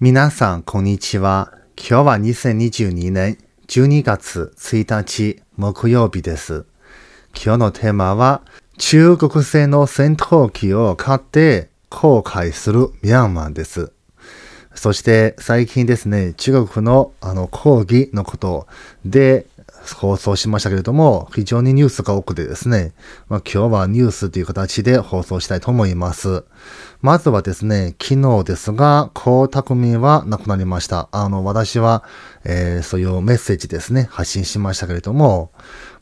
皆さん、こんにちは。今日は2022年12月1日木曜日です。今日のテーマは、中国製の戦闘機を買って後悔するミャンマンです。そして最近ですね、中国のあの抗議のことで放送しましたけれども、非常にニュースが多くてですね、まあ、今日はニュースという形で放送したいと思います。まずはですね、昨日ですが、こ沢民は亡くなりました。あの、私は、えー、そういうメッセージですね、発信しましたけれども、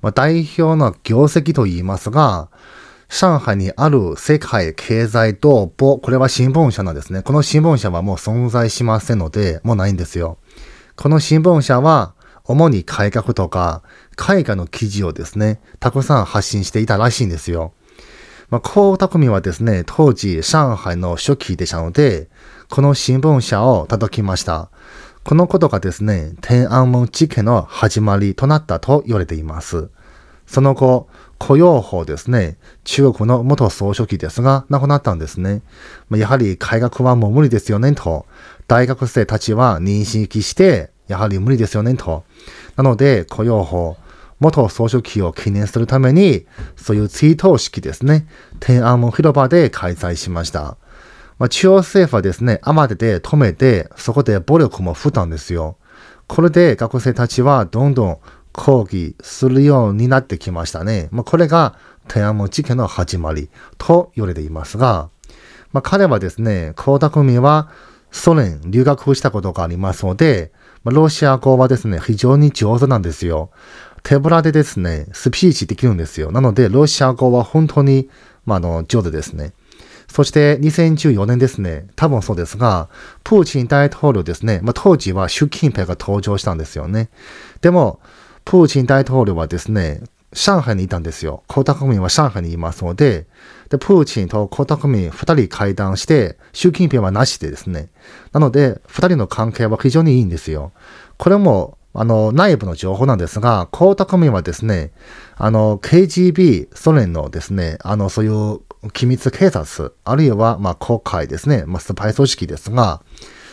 まあ、代表の業績と言いますが、上海にある世界経済同歩、これは新聞社なんですね。この新聞社はもう存在しませんので、もうないんですよ。この新聞社は、主に改革とか、海外の記事をですね、たくさん発信していたらしいんですよ。まあ、江沢民はですね、当時上海の初期でしたので、この新聞社を叩きました。このことがですね、天安門事件の始まりとなったと言われています。その後、雇用法ですね、中国の元総書記ですが、亡くなったんですね。まあ、やはり改革はもう無理ですよね、と。大学生たちは認識して、やはり無理ですよね、と。なので、雇用法、元総書記を記念するために、そういう追悼式ですね、天安門広場で開催しました。まあ、中央政府はですね、雨てで止めて、そこで暴力も降ったんですよ。これで学生たちはどんどん抗議するようになってきましたね。まあ、これが天安門事件の始まりと言われていますが、まあ、彼はですね、江沢民はソ連留学したことがありますので、まあ、ロシア語はですね、非常に上手なんですよ。手ぶらでですね、スピーチできるんですよ。なので、ロシア語は本当に、まあ、あの、上手ですね。そして2014年ですね、多分そうですが、プーチン大統領ですね、まあ、当時は習近平が登場したんですよね。でも、プーチン大統領はですね、上海にいたんですよ。江沢民は上海にいますので、で、プーチンと江沢民二人会談して、習近平はなしでですね。なので、二人の関係は非常にいいんですよ。これもあの、内部の情報なんですが、江沢民はですね、あの、KGB、ソ連のですね、あの、そういう機密警察、あるいは、まあ、公海ですね、まあ、スパイ組織ですが、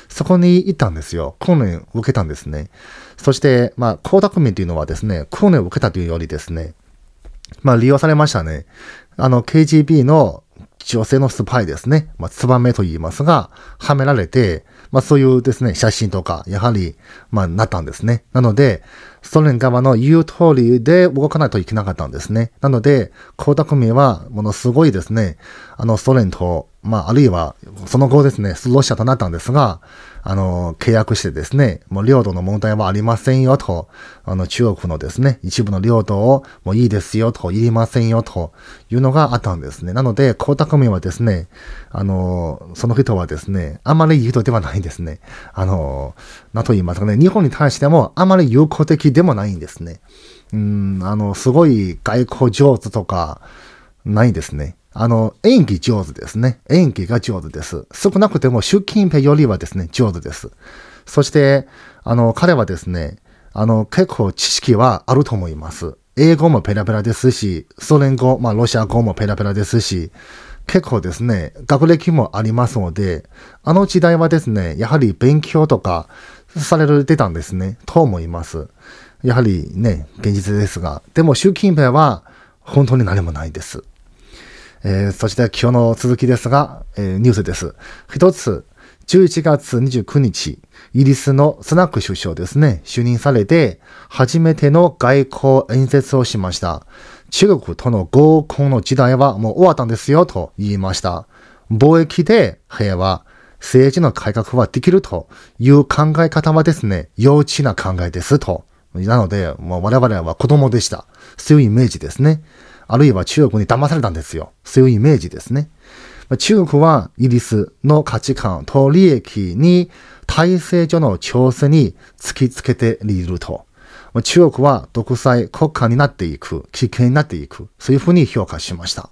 そこに行ったんですよ。訓練を受けたんですね。そして、まあ、江沢民というのはですね、訓練を受けたというよりですね、まあ、利用されましたね。あの、KGB の女性のスパイですね。まあ、ツバメと言いますが、はめられて、まあそういうですね、写真とか、やはり、まあなったんですね。なので、ソ連側の言う通りで動かないといけなかったんですね。なので、江沢民はものすごいですね、あのソ連とまあ、あるいは、その後ですね、ロシアとなったんですが、あの、契約してですね、もう領土の問題はありませんよと、あの、中国のですね、一部の領土をもういいですよと、いりませんよというのがあったんですね。なので、江沢民はですね、あの、その人はですね、あまりいい人ではないんですね。あの、なと言いますかね、日本に対してもあまり友好的でもないんですね。うん、あの、すごい外交上手とか、ないですね。あの、演技上手ですね。演技が上手です。少なくても習近平よりはですね、上手です。そして、あの、彼はですね、あの、結構知識はあると思います。英語もペラペラですし、ソ連語、まあ、ロシア語もペラペラですし、結構ですね、学歴もありますので、あの時代はですね、やはり勉強とかされてたんですね、と思います。やはりね、現実ですが、でも習近平は本当に何もないです。えー、そして今日の続きですが、えー、ニュースです。一つ、11月29日、イギリスのスナック首相ですね、就任されて、初めての外交演説をしました。中国との合コンの時代はもう終わったんですよと言いました。貿易で平和、政治の改革はできるという考え方はですね、幼稚な考えですと。なので、もう我々は子供でした。そういうイメージですね。あるいは中国に騙されたんですよ。そういうイメージですね。中国はイギリスの価値観と利益に体制上の調整に突きつけていると。中国は独裁国家になっていく、危険になっていく、そういうふうに評価しました。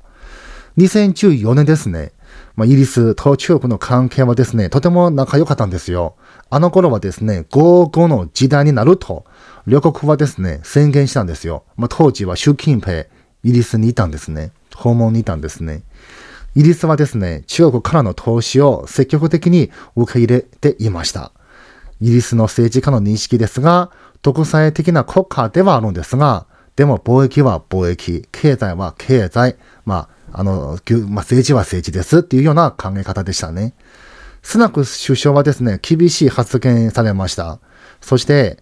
2014年ですね、イギリスと中国の関係はですね、とても仲良かったんですよ。あの頃はですね、合々の時代になると、両国はですね、宣言したんですよ。まあ、当時は習近平イギリスにいたんですね。訪問にいたんですね。イギリスはですね、中国からの投資を積極的に受け入れていました。イギリスの政治家の認識ですが、独裁的な国家ではあるんですが、でも貿易は貿易、経済は経済、まあ、あの、まあ、政治は政治ですっていうような考え方でしたね。スナク首相はですね、厳しい発言されました。そして、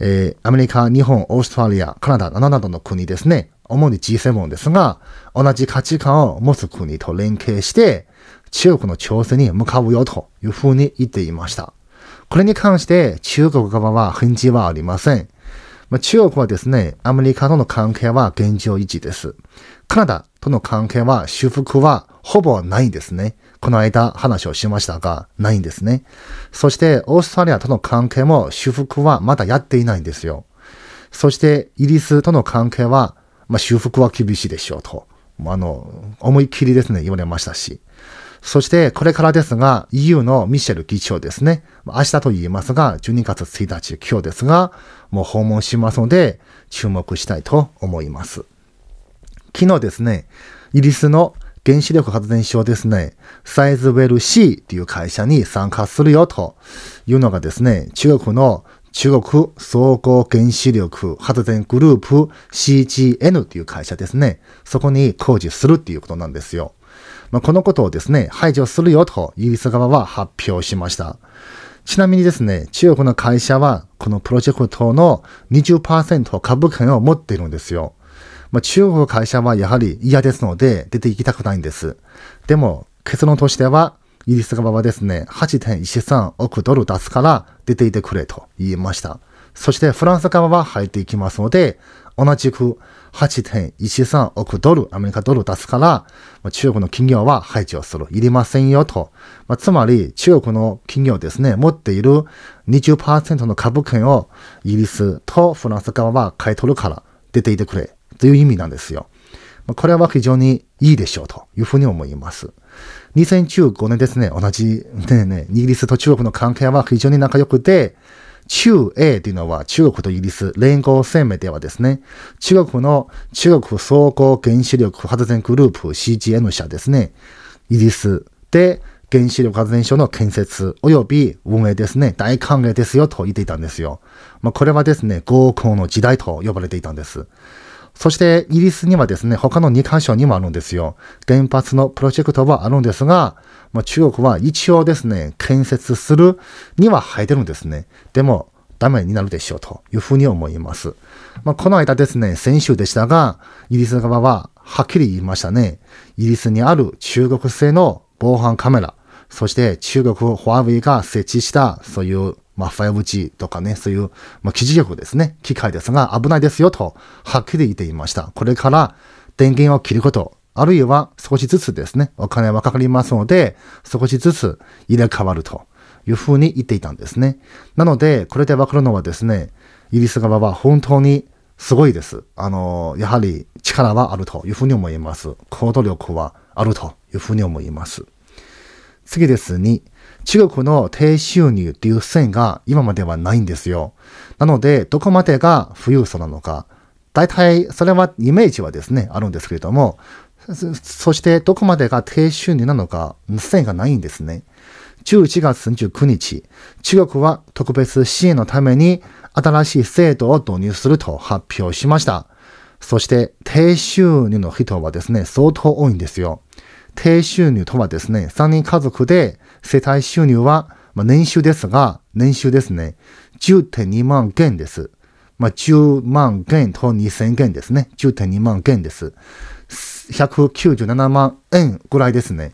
えー、アメリカ、日本、オーストラリア、カナダなどの国ですね、主に G7 ですが、同じ価値観を持つ国と連携して、中国の調整に向かうよというふうに言っていました。これに関して中国側は返事はありません。まあ、中国はですね、アメリカとの関係は現状維持です。カナダとの関係は修復はほぼないですね。この間話をしましたが、ないんですね。そして、オーストラリアとの関係も修復はまだやっていないんですよ。そして、イギリスとの関係は、まあ、修復は厳しいでしょうと。あの、思いっきりですね、言われましたし。そして、これからですが、EU のミシェル議長ですね。明日と言いますが、12月1日、今日ですが、もう訪問しますので、注目したいと思います。昨日ですね、イギリスの原子力発電所ですね、サイズウェル C という会社に参加するよというのがですね、中国の中国総合原子力発電グループ CGN という会社ですね。そこに工事するっていうことなんですよ。まあ、このことをですね、排除するよとイギリス側は発表しました。ちなみにですね、中国の会社はこのプロジェクトの20%株券を持っているんですよ。まあ、中国の会社はやはり嫌ですので、出て行きたくないんです。でも、結論としては、イギリス側はですね、8.13億ドル出すから出ていてくれと言いました。そしてフランス側は入っていきますので、同じく8.13億ドル、アメリカドル出すから、中国の企業は排除する。いりませんよと。まあ、つまり、中国の企業ですね、持っている20%の株券をイギリスとフランス側は買い取るから出ていてくれという意味なんですよ。これは非常にいいでしょうというふうに思います。2015年ですね、同じ、ねね、イギリスと中国の関係は非常に仲良くて、中英というのは中国とイギリス連合声明ではですね、中国の中国総合原子力発電グループ CGN 社ですね、イギリスで原子力発電所の建設及び運営ですね、大歓迎ですよと言っていたんですよ。まあ、これはですね、合コンの時代と呼ばれていたんです。そしてイギリスにはですね、他の2カ所にもあるんですよ。原発のプロジェクトはあるんですが、まあ、中国は一応ですね、建設するには入ってるんですね。でも、ダメになるでしょうというふうに思います。まあ、この間ですね、先週でしたが、イギリス側ははっきり言いましたね。イギリスにある中国製の防犯カメラ、そして中国フォアウェイが設置したそういうまあ、5G とかね、そういう、まあ、基地局ですね、機械ですが危ないですよと、はっきり言っていました。これから電源を切ること、あるいは少しずつですね、お金はかかりますので、少しずつ入れ替わるというふうに言っていたんですね。なので、これでわかるのはですね、イギリス側は本当にすごいです。あの、やはり力はあるというふうに思います。行動力はあるというふうに思います。次ですに、中国の低収入っていう線が今まではないんですよ。なので、どこまでが富裕層なのか。大体、それはイメージはですね、あるんですけれども、そしてどこまでが低収入なのか、線がないんですね。11月29日、中国は特別支援のために新しい制度を導入すると発表しました。そして、低収入の人はですね、相当多いんですよ。低収入とはですね、3人家族で世帯収入は、まあ、年収ですが、年収ですね、10.2万元です。まあ、10万元と2000元ですね。10.2万元です。197万円ぐらいですね。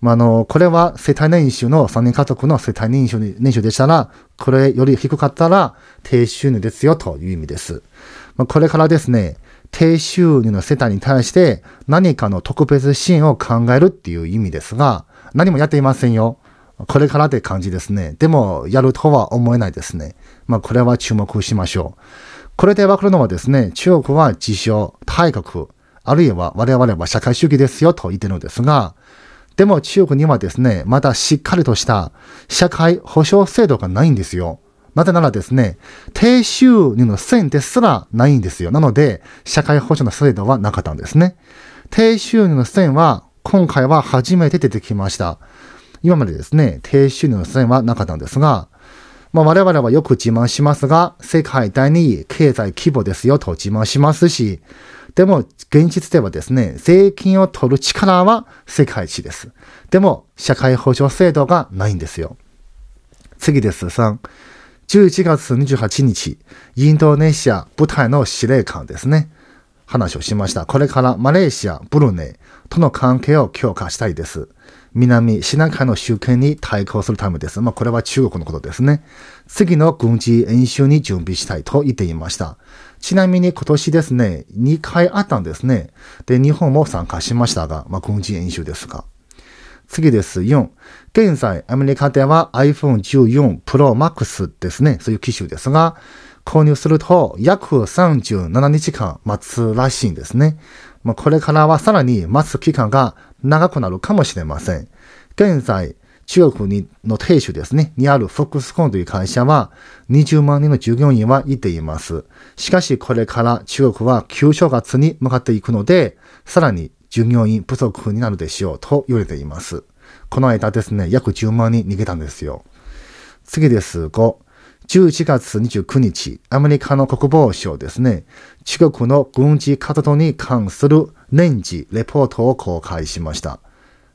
まあ、あの、これは世帯年収の3人家族の世帯年収年収でしたら、これより低かったら低収入ですよという意味です。まあ、これからですね、低収入の世帯に対して何かの特別支援を考えるっていう意味ですが、何もやっていませんよ。これからって感じですね。でも、やるとは思えないですね。まあ、これは注目しましょう。これでわかるのはですね、中国は自称、大国、あるいは我々は社会主義ですよと言ってるのですが、でも中国にはですね、まだしっかりとした社会保障制度がないんですよ。なぜならですね、低収入の線ですらないんですよ。なので、社会保障の制度はなかったんですね。低収入の線は、今回は初めて出てきました。今までですね、低収入の線はなかったんですが、まあ、我々はよく自慢しますが、世界第二位経済規模ですよと自慢しますし、でも現実ではですね、税金を取る力は世界一です。でも、社会保障制度がないんですよ。次です、3。11月28日、インドネシア部隊の司令官ですね。話をしました。これからマレーシア、ブルネとの関係を強化したいです。南シナ海の周権に対抗するためです。まあ、これは中国のことですね。次の軍事演習に準備したいと言っていました。ちなみに今年ですね、2回あったんですね。で、日本も参加しましたが、まあ、軍事演習ですが。次です。4。現在、アメリカでは iPhone14 Pro Max ですね。そういう機種ですが、購入すると約37日間待つらしいんですね。まあ、これからはさらに待つ期間が長くなるかもしれません。現在、中国にの亭主ですね、にあるフォックスコンという会社は20万人の従業員はいています。しかしこれから中国は旧正月に向かっていくので、さらに従業員不足になるでしょうと言われています。この間ですね、約10万人逃げたんですよ。次です。5、11月29日、アメリカの国防省ですね、中国の軍事活動に関する年次レポートを公開しました。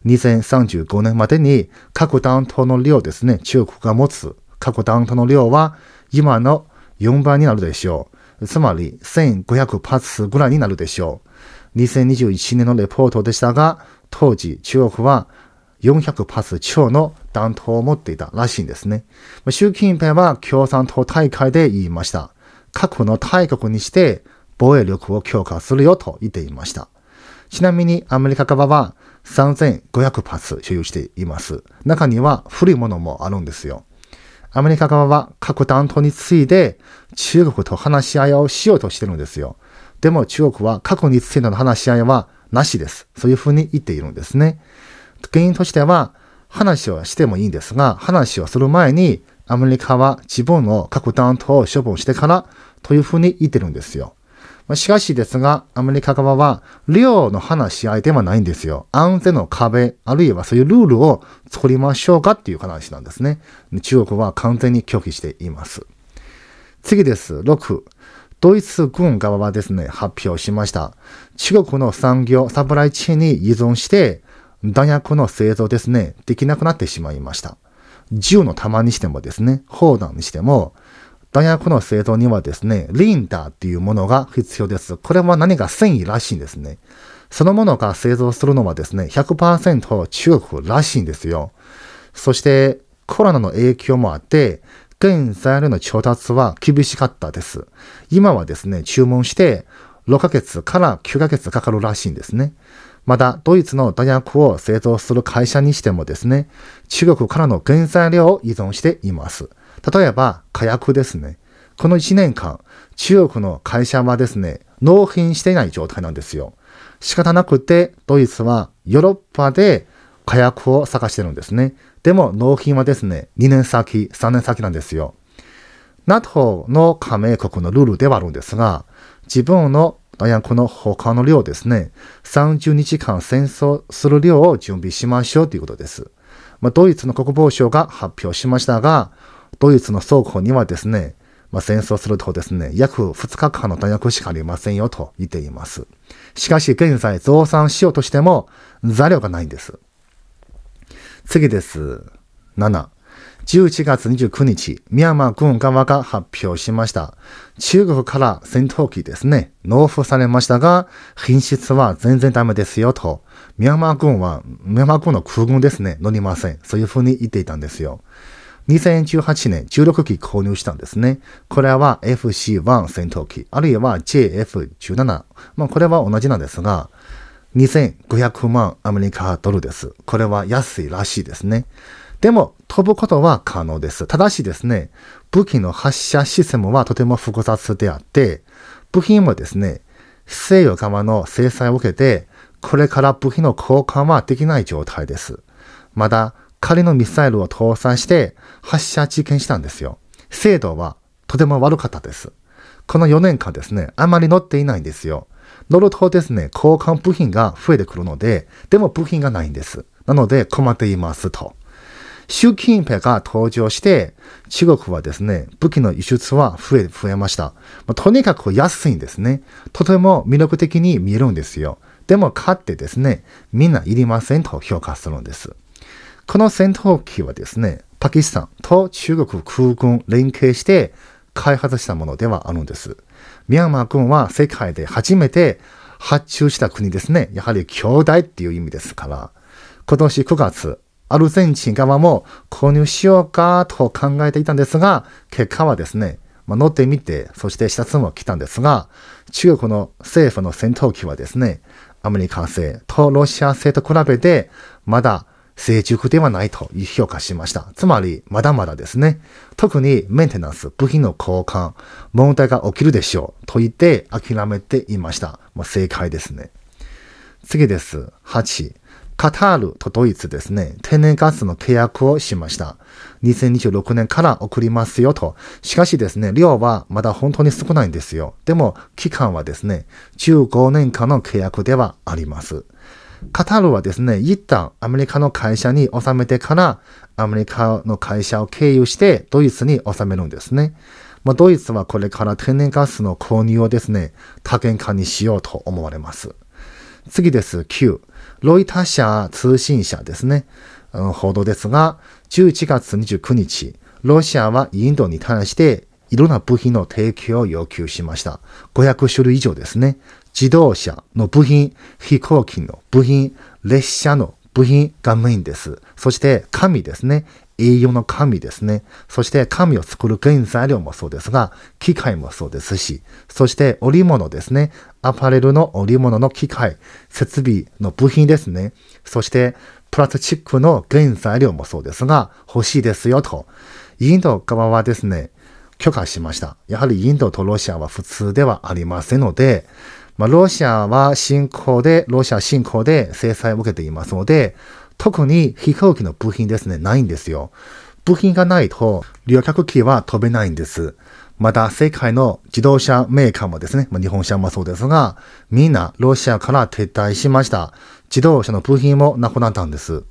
2035年までに核弾頭の量ですね、中国が持つ核弾頭の量は今の4倍になるでしょう。つまり1500発ぐらいになるでしょう。2021年のレポートでしたが、当時中国は400パス超の弾頭を持っていたらしいんですね。習近平は共産党大会で言いました。核の大国にして防衛力を強化するよと言っていました。ちなみにアメリカ側は3500パス所有しています。中には古いものもあるんですよ。アメリカ側は核弾頭について中国と話し合いをしようとしてるんですよ。でも中国は核についての話し合いはなしです。そういうふうに言っているんですね。原因としては、話をしてもいいんですが、話をする前に、アメリカは自分の核弾頭を処分してからというふうに言ってるんですよ。しかしですが、アメリカ側は量の話し合いではないんですよ。安全の壁、あるいはそういうルールを作りましょうかっていう話なんですね。中国は完全に拒否しています。次です。6。ドイツ軍側はですね、発表しました。中国の産業、サプライチェーンに依存して、弾薬の製造ですね、できなくなってしまいました。銃の弾にしてもですね、砲弾にしても、弾薬の製造にはですね、リンダーっていうものが必要です。これは何か繊維らしいんですね。そのものが製造するのはですね、100%中国らしいんですよ。そして、コロナの影響もあって、現在の調達は厳しかったです。今はですね、注文して6ヶ月から9ヶ月かかるらしいんですね。また、ドイツの弾薬を製造する会社にしてもですね、中国からの原材料を依存しています。例えば、火薬ですね。この1年間、中国の会社はですね、納品していない状態なんですよ。仕方なくて、ドイツはヨーロッパで火薬を探してるんですね。でも納品はですね、2年先、3年先なんですよ。NATO の加盟国のルールではあるんですが、自分の弾薬の他の量ですね、30日間戦争する量を準備しましょうということです。まあ、ドイツの国防省が発表しましたが、ドイツの双方にはですね、まあ、戦争するとですね、約2日間の弾薬しかありませんよと言っています。しかし現在増産しようとしても、材料がないんです。次です。7。11月29日、ミャンマー軍側が発表しました。中国から戦闘機ですね、納付されましたが、品質は全然ダメですよと、ミャンマー軍は、ミャンマー軍の空軍ですね、乗りません。そういうふうに言っていたんですよ。2018年16機購入したんですね。これは FC1 戦闘機、あるいは JF17。まあこれは同じなんですが、2500万アメリカドルです。これは安いらしいですね。でも、飛ぶことは可能です。ただしですね、武器の発射システムはとても複雑であって、部品もですね、西洋側の制裁を受けて、これから部品の交換はできない状態です。まだ、仮のミサイルを搭載して発射実験したんですよ。精度はとても悪かったです。この4年間ですね、あまり乗っていないんですよ。乗るとですね、交換部品が増えてくるので、でも部品がないんです。なので困っていますと。習近平が登場して、中国はですね、武器の輸出は増え、増えました。まあ、とにかく安いんですね。とても魅力的に見えるんですよ。でも買ってですね、みんないりませんと評価するんです。この戦闘機はですね、パキスタンと中国空軍連携して開発したものではあるんです。ミャンマー君は世界で初めて発注した国ですね。やはり兄弟っていう意味ですから、今年9月、アルゼンチン側も購入しようかと考えていたんですが、結果はですね、まあ、乗ってみて、そして視察も来たんですが、中国の政府の戦闘機はですね、アメリカ製とロシア製と比べて、まだ成熟ではないと評価しました。つまり、まだまだですね。特にメンテナンス、部品の交換、問題が起きるでしょう。と言って諦めていました。正解ですね。次です。8。カタールとドイツですね、天然ガスの契約をしました。2026年から送りますよと。しかしですね、量はまだ本当に少ないんですよ。でも、期間はですね、15年間の契約ではあります。カタールはですね、一旦アメリカの会社に納めてから、アメリカの会社を経由してドイツに納めるんですね。まあ、ドイツはこれから天然ガスの購入をですね、多元化にしようと思われます。次です。9。ロイタ社通信社ですね。うん、報道ですが、11月29日、ロシアはインドに対していろんな部品の提供を要求しました。500種類以上ですね。自動車の部品、飛行機の部品、列車の部品がメインです。そして紙ですね。栄養の紙ですね。そして紙を作る原材料もそうですが、機械もそうですし、そして織物ですね。アパレルの織物の機械、設備の部品ですね。そしてプラスチックの原材料もそうですが、欲しいですよと。インド側はですね、許可しました。やはりインドとロシアは普通ではありませんので、まあ、ロシアは侵攻で、ロシア侵攻で制裁を受けていますので、特に飛行機の部品ですね、ないんですよ。部品がないと、旅客機は飛べないんです。また、世界の自動車メーカーもですね、まあ、日本車もそうですが、みんなロシアから撤退しました。自動車の部品もなくなったんです。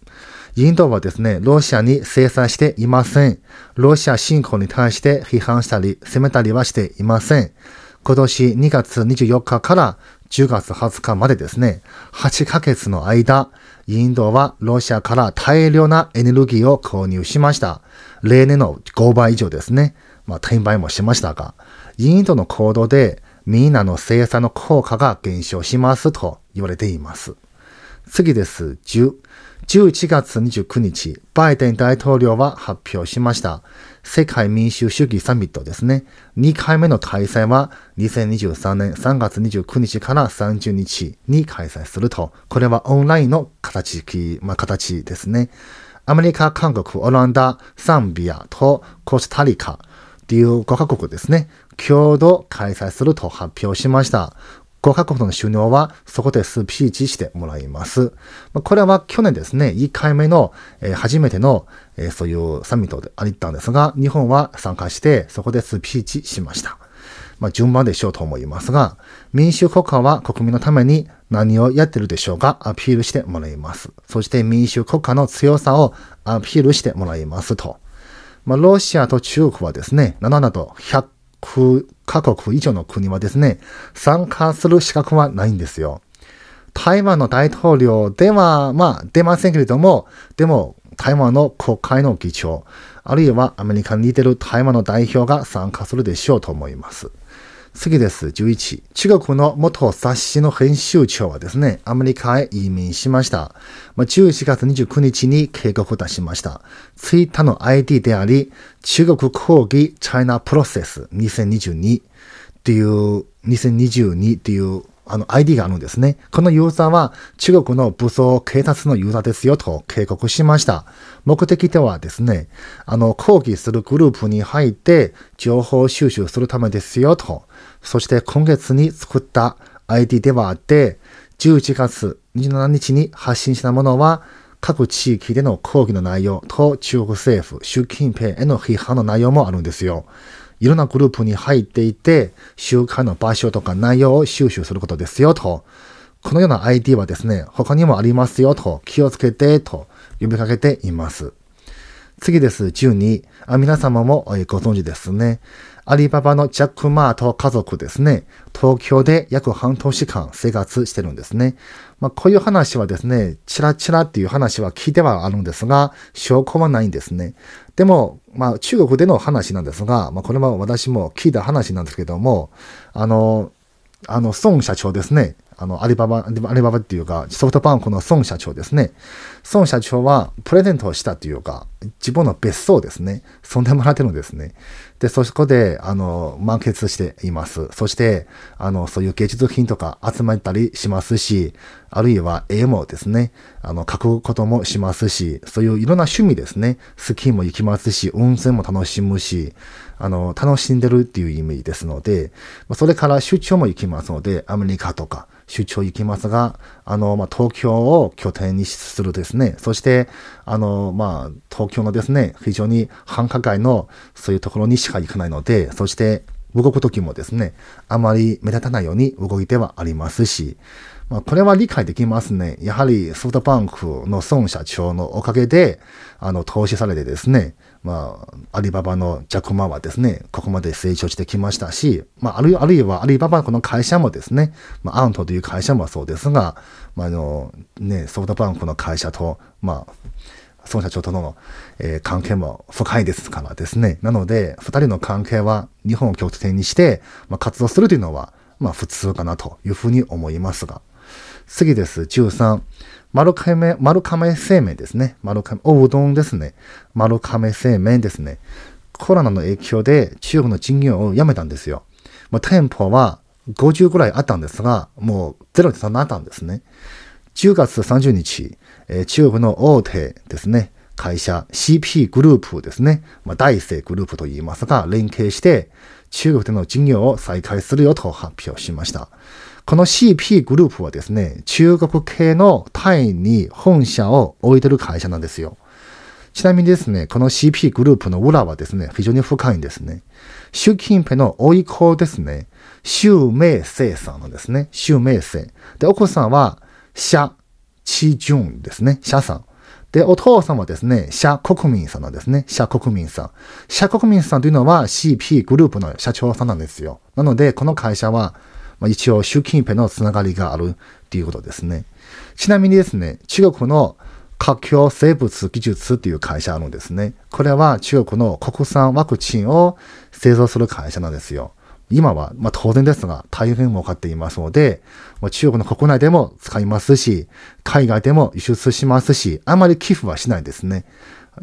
インドはですね、ロシアに制裁していません。ロシア侵攻に対して批判したり、責めたりはしていません。今年2月24日から10月20日までですね、8ヶ月の間、インドはロシアから大量なエネルギーを購入しました。例年の5倍以上ですね。まあ、転売もしましたが、インドの行動でみんなの生産の効果が減少しますと言われています。次です。10。11月29日、バイデン大統領は発表しました。世界民主主義サミットですね。2回目の開催は2023年3月29日から30日に開催すると。これはオンラインの形、まあ、形ですね。アメリカ、韓国、オランダ、サンビアとコスタリカという5カ国ですね。共同開催すると発表しました。5カ国の首脳はそこでスピーチしてもらいます。これは去年ですね、1回目の、初めての、そういうサミットであったんですが、日本は参加してそこでスピーチしました。まあ、順番でしょうと思いますが、民主国家は国民のために何をやってるでしょうかアピールしてもらいます。そして民主国家の強さをアピールしてもらいますと。まあ、ロシアと中国はですね、7など100カ国以上の国はですね、参加する資格はないんですよ。台湾の大統領では、まあ、出ませんけれども、でも、台湾の国会の議長、あるいはアメリカに似てる台湾の代表が参加するでしょうと思います。次です。11。中国の元雑誌の編集長はですね、アメリカへ移民しました。まあ、11月29日に警告を出しました。ツイッターの ID であり、中国抗議チャイナプロセス2022っていう、2022っていうあの ID があるんですね。このユーザーは中国の武装警察のユーザーですよと警告しました。目的ではですね、あの抗議するグループに入って情報収集するためですよとそして今月に作った ID ではあって、11月27日に発信したものは、各地域での抗議の内容と中国政府、習近平への批判の内容もあるんですよ。いろんなグループに入っていて、集会の場所とか内容を収集することですよと。このような ID はですね、他にもありますよと、気をつけてと呼びかけています。次です。12。あ、皆様もご存知ですね。アリババのジャック・マーと家族ですね。東京で約半年間生活してるんですね。まあ、こういう話はですね、チラチラっていう話は聞いてはあるんですが、証拠はないんですね。でも、まあ、中国での話なんですが、まあ、これも私も聞いた話なんですけども、あの、あの、孫社長ですね。あの、アリババ、アリババっていうか、ソフトバンクの孫社長ですね。孫社長はプレゼントをしたというか、自分の別荘ですね。そんでもらってるんですね。で、そこで、あの、満喫しています。そして、あの、そういう芸術品とか集まったりしますし、あるいは絵もですね、あの、描くこともしますし、そういういろんな趣味ですね。スキーも行きますし、温泉も楽しむし、あの、楽しんでるっていう意味ですので、それから出張も行きますので、アメリカとか、出張行きますが、あの、まあ、東京を拠点にするですね、そして、あの、まあ、東京のですね、非常に繁華街のそういうところにしか行かないので、そして、動く時もですね、あまり目立たないように動いてはありますし、まあ、これは理解できますね。やはりソフトバンクの孫社長のおかげで、あの、投資されてですね、まあ、アリババのジャコマはですね、ここまで成長してきましたし、まあ、あるいは、あるいはアリババこの会社もですね、まあ、アントという会社もそうですが、まあ、あの、ね、ソフトバンクの会社と、まあ、孫社長との、えー、関係も深いですからですね。なので、二人の関係は日本を拠点にして、まあ、活動するというのは、まあ、普通かなというふうに思いますが。次です。13。丸亀、丸亀製麺ですね。丸亀、おうどんですね。丸亀製麺ですね。コロナの影響で中国の事業をやめたんですよ。店舗は50ぐらいあったんですが、もうゼロになったんですね。10月30日、えー、中国の大手ですね。会社 CP グループですね。まあ、大成グループと言いますが、連携して中国での事業を再開するよと発表しました。この CP グループはですね、中国系のタイに本社を置いてる会社なんですよ。ちなみにですね、この CP グループの裏はですね、非常に深いんですね。習近平の甥い子ですね、周明生さんなんですね。周明生。で、お子さんは、ャ・チジュンですね。ャさん。で、お父さんはですね、ャ・国民さんなんですね。ャ・国民さん。ャ・国民さんというのは CP グループの社長さんなんですよ。なので、この会社は、まあ、一応習近平のつながりがあるっていうことですね。ちなみにですね、中国の華僑生物技術っていう会社あるんですね。これは中国の国産ワクチンを製造する会社なんですよ。今は、まあ、当然ですが、大変儲かっていますので、まあ、中国の国内でも使いますし、海外でも輸出しますし、あまり寄付はしないですね。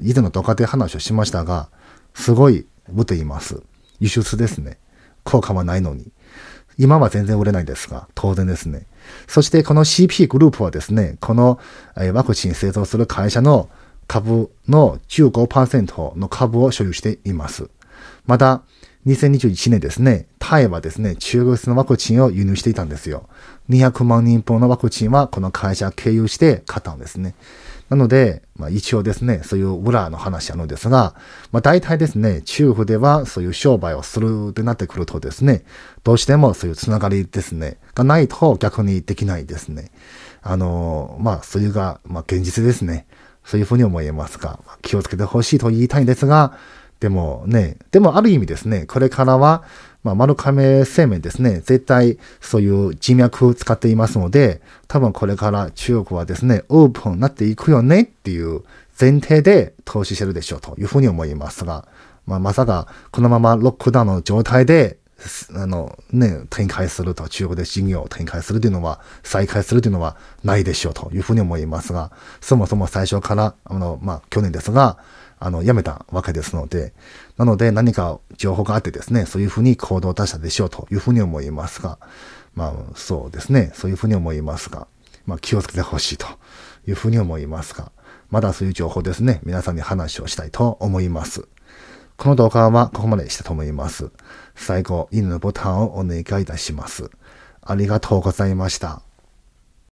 以前の動画で話をしましたが、すごい、打っています。輸出ですね。効果はないのに。今は全然売れないですが、当然ですね。そしてこの CP グループはですね、このワクチン製造する会社の株の15%の株を所有しています。また、2021年ですね、タイはですね、中国のワクチンを輸入していたんですよ。200万人分のワクチンはこの会社経由して買ったんですね。なので、まあ、一応ですね、そういう裏の話なのですが、まあ、大体ですね、中府ではそういう商売をするってなってくるとですね、どうしてもそういうつながりですね、がないと逆にできないですね。あのー、まあ、それが、まあ、現実ですね。そういうふうに思いますが、気をつけてほしいと言いたいんですが、でもね、でもある意味ですね、これからは、まあ、丸亀製麺ですね、絶対そういう人脈を使っていますので、多分これから中国はですね、オープンになっていくよねっていう前提で投資してるでしょうというふうに思いますが、まあ、まさかこのままロックダウンの状態で、あのね、展開すると、中国で事業を展開するというのは、再開するというのはないでしょうというふうに思いますが、そもそも最初から、あの、まあ、去年ですが、あの、やめたわけですので、なので何か情報があってですね、そういうふうに行動を出したでしょうというふうに思いますが、まあ、そうですね、そういうふうに思いますが、まあ、気をつけてほしいというふうに思いますが、まだそういう情報ですね、皆さんに話をしたいと思います。この動画はここまでしたと思います。最後、いいねのボタンをお願いいたします。ありがとうございました。